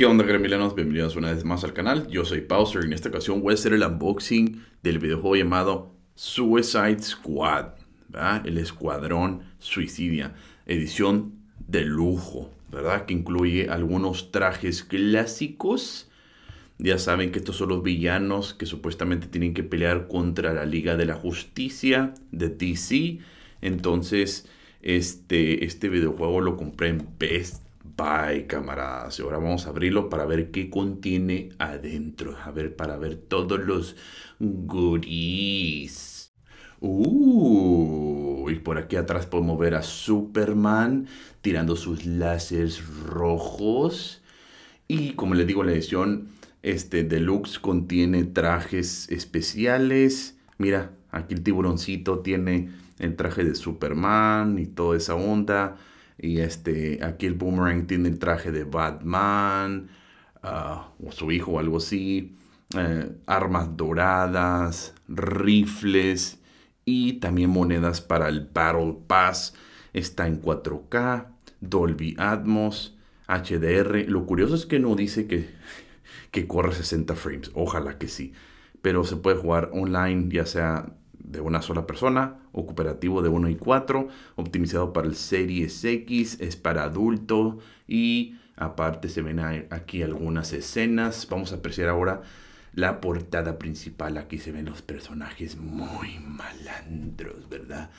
¿Qué onda, Milanos? Bienvenidos una vez más al canal. Yo soy Pauser y en esta ocasión voy a hacer el unboxing del videojuego llamado Suicide Squad, El Escuadrón Suicidia, edición de lujo, ¿verdad? Que incluye algunos trajes clásicos. Ya saben que estos son los villanos que supuestamente tienen que pelear contra la Liga de la Justicia de DC. Entonces, este, este videojuego lo compré en best. Bye, camaradas. ahora vamos a abrirlo para ver qué contiene adentro. A ver, para ver todos los goodies. Uh, y por aquí atrás podemos ver a Superman tirando sus láseres rojos. Y como les digo, la edición este, deluxe contiene trajes especiales. Mira, aquí el tiburoncito tiene el traje de Superman y toda esa onda. Y este, aquí el Boomerang tiene el traje de Batman, ah, o su hijo algo así, eh, armas doradas, rifles y también monedas para el Battle Pass. Está en 4K, Dolby Atmos, HDR. Lo curioso es que no dice que, que corre 60 frames, ojalá que sí. Pero se puede jugar online, ya sea de una sola persona o cooperativo de 1 y 4, optimizado para el Series X, es para adulto y aparte se ven aquí algunas escenas. Vamos a apreciar ahora la portada principal. Aquí se ven los personajes muy malandros, ¿verdad?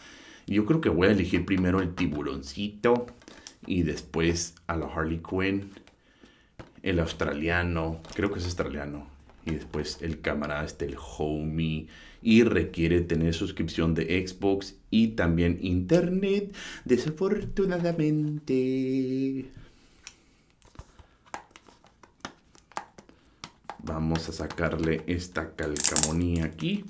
Yo creo que voy a elegir primero el tiburoncito y después a la Harley Quinn, el australiano, creo que es australiano, y después el camarada está el homie. Y requiere tener suscripción de Xbox y también internet, desafortunadamente. Vamos a sacarle esta calcamonía aquí.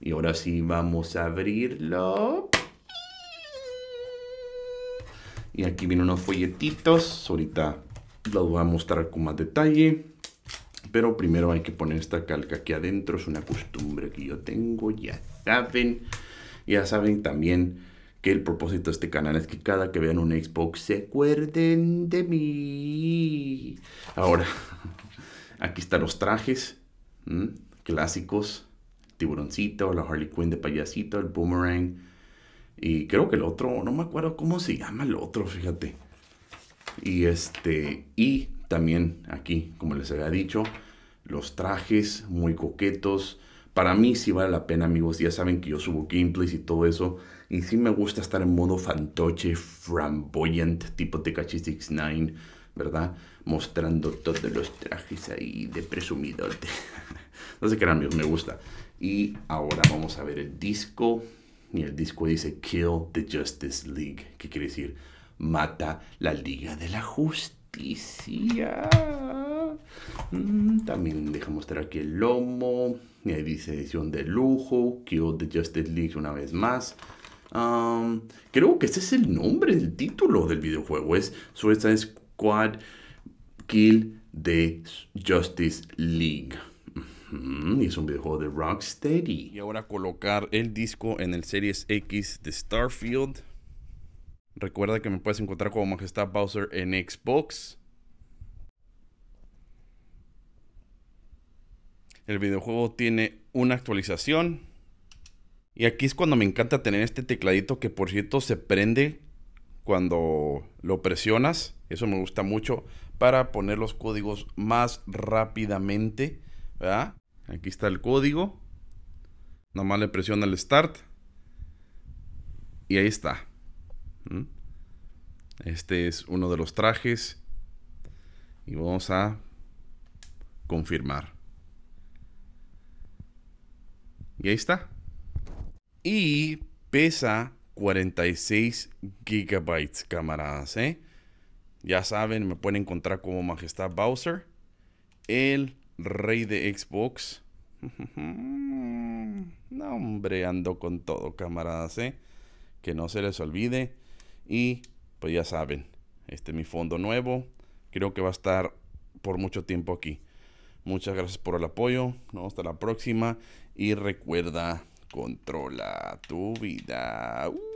Y ahora sí vamos a abrirlo. Y aquí vienen unos folletitos. Ahorita lo voy a mostrar con más detalle. Pero primero hay que poner esta calca aquí adentro. Es una costumbre que yo tengo, ya saben. Ya saben también que el propósito de este canal es que cada que vean un Xbox se acuerden de mí. Ahora, aquí están los trajes clásicos. Tiburoncito, la Harley Quinn de payasito, el boomerang. Y creo que el otro, no me acuerdo cómo se llama el otro, fíjate. Y este, y también aquí, como les había dicho, los trajes muy coquetos. Para mí sí vale la pena, amigos. Ya saben que yo subo gameplays y todo eso. Y sí me gusta estar en modo fantoche, flamboyant, tipo tk 69 ¿verdad? Mostrando todos los trajes ahí de presumido no sé qué eran, amigos, me gusta. Y ahora vamos a ver el disco. Y el disco dice Kill the Justice League, ¿Qué quiere decir mata la Liga de la Justicia. Mm, también deja mostrar aquí el lomo. Y ahí dice edición de lujo. Kill the Justice League una vez más. creo que ese es el nombre, el título del videojuego. Es Suicide Squad Kill the Justice League. y es un videojuego de Rocksteady. Y ahora colocar el disco en el Series X de Starfield. Recuerda que me puedes encontrar como Majestad Bowser en Xbox. El videojuego tiene una actualización. Y aquí es cuando me encanta tener este tecladito que por cierto se prende cuando lo presionas. Eso me gusta mucho para poner los códigos más rápidamente. Aquí está el código. Nomás le presiona el start. Y ahí está. Este es uno de los trajes. Y vamos a confirmar. Y ahí está. Y pesa 46 gigabytes, camaradas, ¿eh? Ya saben, me pueden encontrar como Majestad Bowser, el rey de Xbox. no, hombre, ando con todo, camaradas, ¿eh? Que no se les olvide. Y pues ya saben, este mi fondo nuevo. Creo que va a estar por mucho tiempo aquí. Muchas gracias por el apoyo. vemos Hasta la próxima. Y recuerda, controla tu vida. Uh.